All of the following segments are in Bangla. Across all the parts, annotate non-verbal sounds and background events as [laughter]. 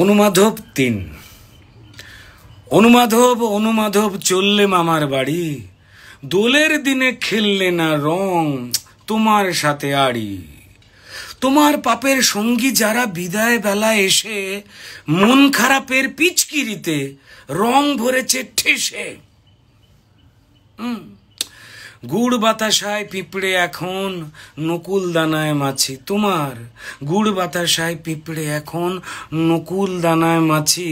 অনুমাধব তিন অনুমাধব অনুমাধব চললে মামার বাড়ি দোলের দিনে খেললে না রং তোমার সাথে আড়ি তোমার পাপের সঙ্গী যারা বিদায় বেলা এসে মন খারাপের পিচকিরিতে রং ভরেছে ঠেসে হুম গুড় বাতাসায় পিঁপড়ে এখন নকুল দানায় মাছি তোমার গুড় বাতাসায় পিঁপড়ে এখন নকুল দানায় মাছি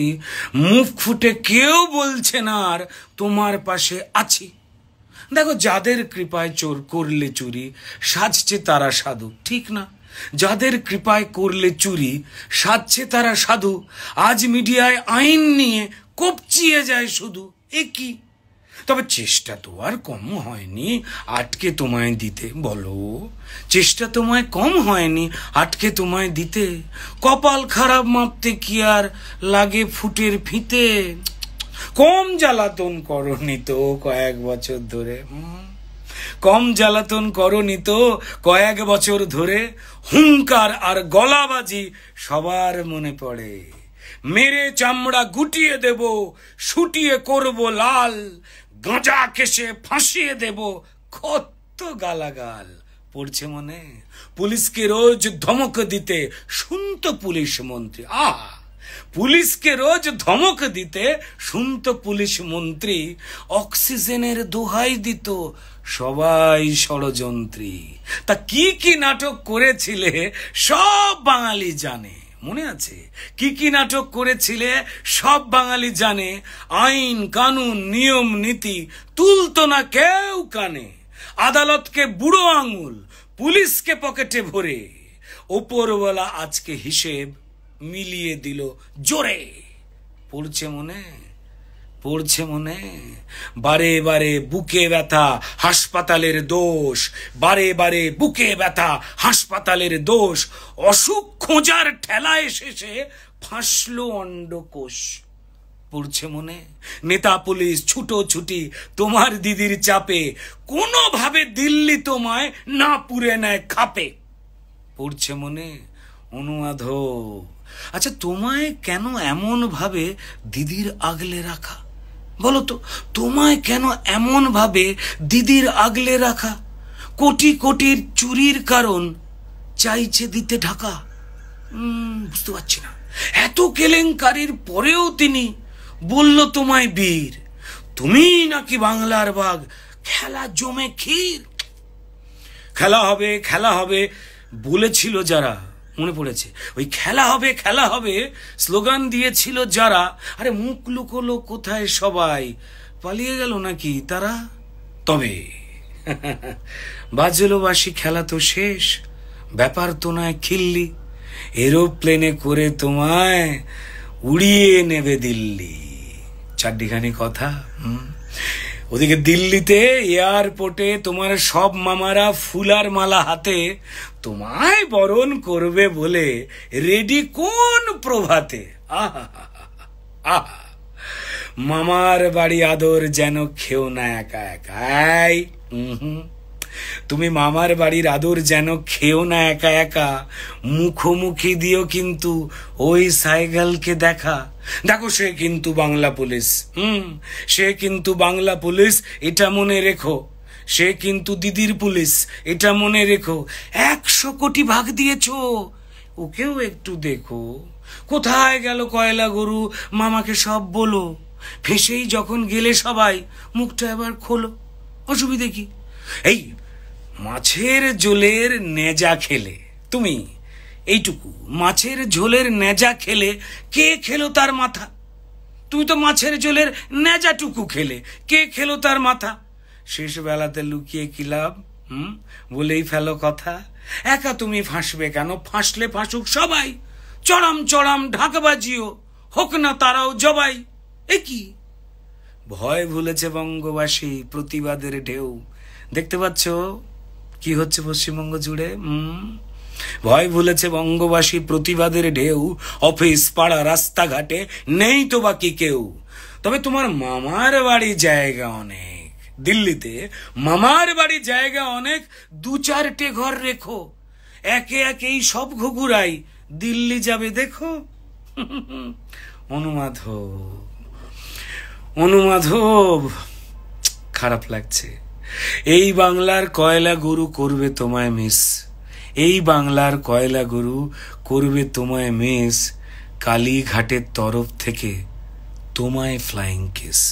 মুখ ফুটে কেউ বলছে না আর তোমার পাশে আছি দেখো যাদের কৃপায় চোর করলে চুরি সাজছে তারা সাধু ঠিক না যাদের কৃপায় করলে চুরি সাজছে তারা সাধু আজ মিডিয়ায় আইন নিয়ে কপচিয়ে যায় শুধু এ কি তবে চেষ্টা তো আর কম হয়নি আটকে তোমায় দিতে বলো চেষ্টা তোমায় কম হয়নি আটকে তোমায় দিতে কপাল খারাপ মাপতে কি আর লাগে ফুটের ফিতে কম জ্বালাতন করনি তো কয়েক বছর ধরে কম জ্বালাতন করনি তো কয়েক বছর ধরে হুঙ্কার আর গলাবাজি সবার মনে পড়ে মেরে চামড়া গুটিয়ে দেব শুটিয়ে করব লাল গাঁজা কেশে ফাঁসিয়ে দেব কত গালাগাল পড়ছে মনে পুলিশকে রোজ ধমক দিতে শুনত পুলিশ মন্ত্রী আহ পুলিশকে রোজ ধমক দিতে শুনত পুলিশ মন্ত্রী অক্সিজেনের দোহাই দিত সবাই ষড়যন্ত্রী তা কি কি নাটক করেছিলে সব বাঙালি জানে মনে আছে কি কি নাটক করেছিলে সব বাঙালি জানে আইন কানুন নিয়ম নীতি তুলতো না কেউ কানে আদালতকে বুড়ো আঙুল পুলিশকে পকেটে ভরে ওপরওয়ালা আজকে হিসেব মিলিয়ে দিল জোরে পড়ছে মনে পড়ছে মনে বারে বারে বুকে ব্যথা হাসপাতালের দোষ বারে বারে বুকে ব্যথা হাসপাতালের দোষ অসুখ খোঁজার ঠেলা এসেছে ফাঁসলো অন্ডকোষ পড়ছে মনে নেতা পুলিশ ছুটো ছুটি তোমার দিদির চাপে কোনোভাবে দিল্লি তোমায় না পুরে নেয় খাপে পড়ছে মনে অনুরাধ আচ্ছা তোমায় কেন এমনভাবে দিদির আগলে রাখা বলো তো তোমায় কেন এমনভাবে দিদির আগলে রাখা কোটি কোটির চুরির কারণ চাইছে দিতে ঢাকা বুঝতে পারছি না এত কেলেঙ্কারির পরেও তিনি বলল তোমায় বীর তুমি নাকি বাংলার বাঘ খেলা জমে ক্ষীর খেলা হবে খেলা হবে বলেছিল যারা মনে পড়েছে ওই খেলা হবে খেলা হবে স্লোগান দিয়েছিল যারা আরে মুখ লুকোলো কোথায় সবাই পালিয়ে গেল নাকি তারা তবে [laughs] বাজলবাসী খেলা তো শেষ ব্যাপার তো নয় খিল্লি এরোপ্লেনে করে তোমায় উড়িয়ে নেবে দিল্লি চারটিখানি কথা হুম ওদিকে দিল্লিতে এয়ারপোর্টে তোমার সব মামারা ফুলার মালা হাতে তোমায় বরণ করবে বলে রেডি কোন প্রভাতে আহা আহা মামার বাড়ি আদর যেন খেও না একা একাই হুম হুম তুমি মামার বাড়ির আদর যেন খেও না একা একা মুখোমুখি দিও কিন্তু ওই সাইকেলকে দেখা দেখো সে কিন্তু বাংলা পুলিশ হুম সে কিন্তু বাংলা পুলিশ এটা মনে রেখো সে কিন্তু দিদির পুলিশ এটা মনে রেখো একশো কোটি ভাগ দিয়েছ ওকেও একটু দেখো কোথায় গেল কয়লা গরু মামাকে সব বলো ফেসেই যখন গেলে সবাই মুখটা এবার খোলো অসুবিধে কি এই মাছের ঝোলের নেজা খেলে তুমি এইটুকু মাছের ঝোলের নেজা খেলে কে খেলো তার মাথা তুমি তো মাছের ঝোলের নেজাটুকু খেলে কে খেলো তার মাথা শেষ বেলাতে লুকিয়ে কি লাভ হুম বলেই ফেলো কথা একা তুমি ফাঁসবে কেন ফাঁসলে ফাঁসুক সবাই চড়াম চড়াম ঢাকবাজিও বাজিও হোক না তারাও জবাই এ কি ভয় ভুলেছে বঙ্গবাসী প্রতিবাদের ঢেউ দেখতে পাচ্ছ কি হচ্ছে পশ্চিমবঙ্গ জুড়ে ভয় ভুলেছে বঙ্গবাসী প্রতিবাদের ঢেউ অফিস পাড়া রাস্তাঘাটে নেই তো বাকি কেউ তবে তোমার মামার বাড়ি জায়গা অনেক দিল্লিতে মামার বাড়ি জায়গা অনেক দু চারটে ঘর রেখো একে একেই সব ঘুঘুরাই দিল্লি যাবে দেখো অনুমাধব অনুমাধব খারাপ লাগছে এই বাংলার কয়লা গরু করবে তোমায় মিস এই বাংলার কয়লা গরু করবে তোমায় মিস কালীঘাটের তরফ থেকে তোমায় ফ্লাইং কেস